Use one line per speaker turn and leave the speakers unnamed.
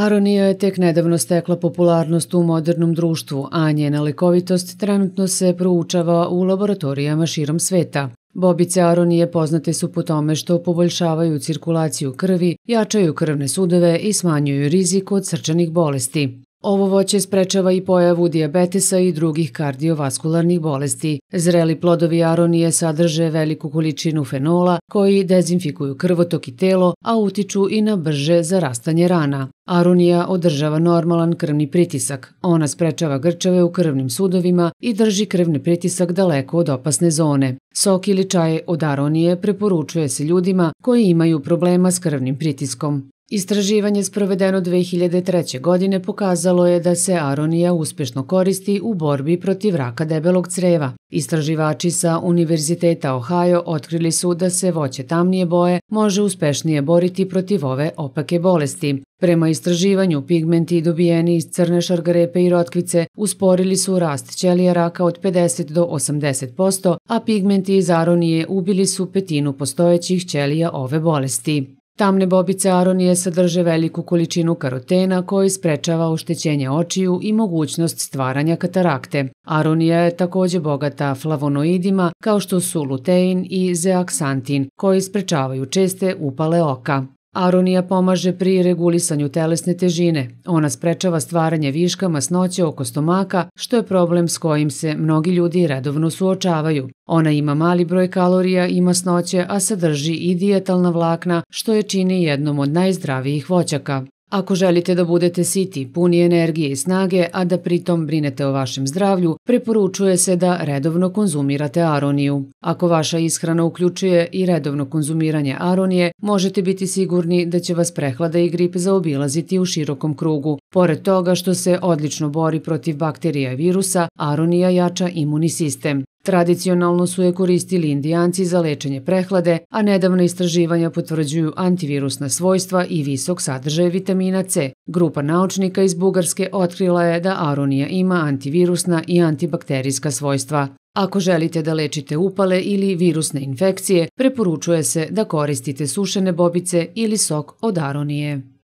Aronija je tek nedavno stekla popularnost u modernom društvu, a njena likovitost trenutno se proučava u laboratorijama širom sveta. Bobice aronije poznate su po tome što poboljšavaju cirkulaciju krvi, jačaju krvne sudove i smanjuju rizik od srčanih bolesti. Ovo voće sprečava i pojavu dijabetisa i drugih kardiovaskularnih bolesti. Zreli plodovi aronije sadrže veliku količinu fenola koji dezinfikuju krvotok i telo, a utiču i na brže zarastanje rana. Aronija održava normalan krvni pritisak. Ona sprečava grčeve u krvnim sudovima i drži krvni pritisak daleko od opasne zone. Sok ili čaj od aronije preporučuje se ljudima koji imaju problema s krvnim pritiskom. Istraživanje sprovedeno 2003. godine pokazalo je da se aronija uspešno koristi u borbi protiv raka debelog creva. Istraživači sa Univerziteta Ohio otkrili su da se voće tamnije boje može uspešnije boriti protiv ove opake bolesti. Prema istraživanju, pigmenti dobijeni iz crne šargarepe i rotkvice usporili su rast ćelija raka od 50 do 80%, a pigmenti iz aronije ubili su petinu postojećih ćelija ove bolesti. Tamne bobice aronije sadrže veliku količinu karotena koji sprečava oštećenje očiju i mogućnost stvaranja katarakte. Aronija je takođe bogata flavonoidima kao što su lutein i zeaksantin koji sprečavaju česte upale oka. Aronija pomaže pri regulisanju telesne težine. Ona sprečava stvaranje viška masnoće oko stomaka, što je problem s kojim se mnogi ljudi redovno suočavaju. Ona ima mali broj kalorija i masnoće, a sadrži i dijetalna vlakna, što je čini jednom od najzdravijih voćaka. Ako želite da budete siti, puni energije i snage, a da pritom brinete o vašem zdravlju, preporučuje se da redovno konzumirate aroniju. Ako vaša ishrana uključuje i redovno konzumiranje aronije, možete biti sigurni da će vas prehlada i grip zaobilaziti u širokom krugu. Pored toga što se odlično bori protiv bakterija i virusa, aronija jača imuni sistem. Tradicionalno su je koristili indijanci za lečenje prehlade, a nedavne istraživanja potvrđuju antivirusna svojstva i visok sadržaj vitamina C. Grupa naučnika iz Bugarske otkrila je da aronija ima antivirusna i antibakterijska svojstva. Ako želite da lečite upale ili virusne infekcije, preporučuje se da koristite sušene bobice ili sok od aronije.